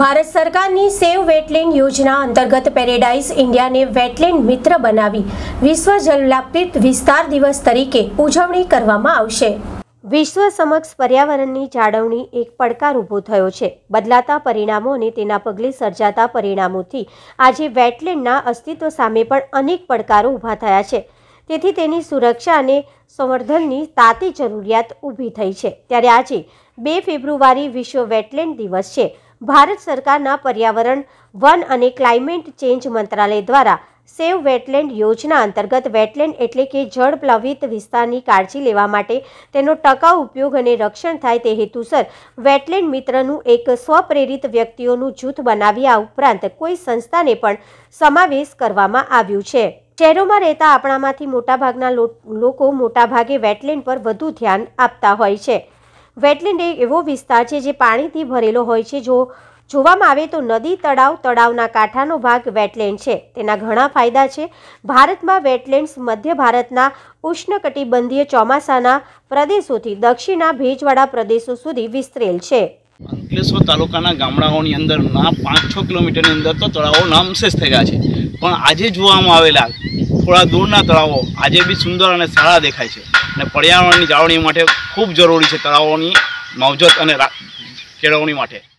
ભારત સરકારની સેવ વેટલેન્ડ યોજના અંતર્ગત પેરેડાઇઝ ઇન્ડિયાને વેટલેન્ડ મિત્ર બનાવી વિશ્વ જલાપ્રિત વિસ્તાર દિવસ તરીકે ઉજવણી કરવામાં આવશે વિશ્વ સમક્ષ પર્યાવરણની જાળવણી એક પડકાર ઊભો થયો છે બદલાતા પરિણામો અને તેના પગલે સર્જાતા પરિણામોથી આજે વેટલેન્ડના અસ્તિત્વ સામે પણ અનેક પડકારો ઊભા થયા છે તેથી તેની સુરક્ષા અને સંવર્ધનની તાતી જરૂરિયાત ઊભી થઈ છે ત્યારે આજે બે ફેબ્રુઆરી વિશ્વ વેટલેન્ડ દિવસ છે ભારત સરકારના પર્યાવરણ વન અને ક્લાઇમેટ ચેન્જ મંત્રાલય દ્વારા સેવ વેટલેન્ડ યોજના અંતર્ગત વેટલેન્ડ એટલે કે જળ પ્લવિત વિસ્તારની કાળજી લેવા માટે તેનો ટકાઉ ઉપયોગ અને રક્ષણ થાય તે હેતુસર વેટલેન્ડ મિત્રનું એક સ્વપ્રેરિત વ્યક્તિઓનું જૂથ બનાવી આ ઉપરાંત કોઈ સંસ્થાને પણ સમાવેશ કરવામાં આવ્યું છે શહેરોમાં રહેતા આપણામાંથી મોટાભાગના લોકો મોટાભાગે વેટલેન્ડ પર વધુ ધ્યાન આપતા હોય છે વેટલેન્ડ એ એવો વિસ્તાર છે જે પાણીથી ભરેલો હોય છે જો જોવામાં આવે તો નદી તળાવ તળાવના કાંઠાનો ભાગ વેટલેન્ડ છે તેના ઘણા ફાયદા છે ભારતમાં વેટલેન્ડ્સ મધ્ય ભારતના ઉષ્ણકટિબંધીય ચોમાસાના પ્રદેશોથી દક્ષિણના ભેજવાળા પ્રદેશો સુધી વિસ્તરેલ છે અંકલેશ્વર તાલુકાના ગામડાઓની અંદર ના પાંચ છ કિલોમીટરની અંદર તો તળાવો નામશેષ થઈ રહ્યા છે પણ આજે જોવામાં આવેલા થોડા દૂરના તળાવો આજે બી સુંદર અને સારા દેખાય છે અને પર્યાવરણની જાળવણી માટે ખૂબ જરૂરી છે તળાવોની માવજત અને કેળવણી માટે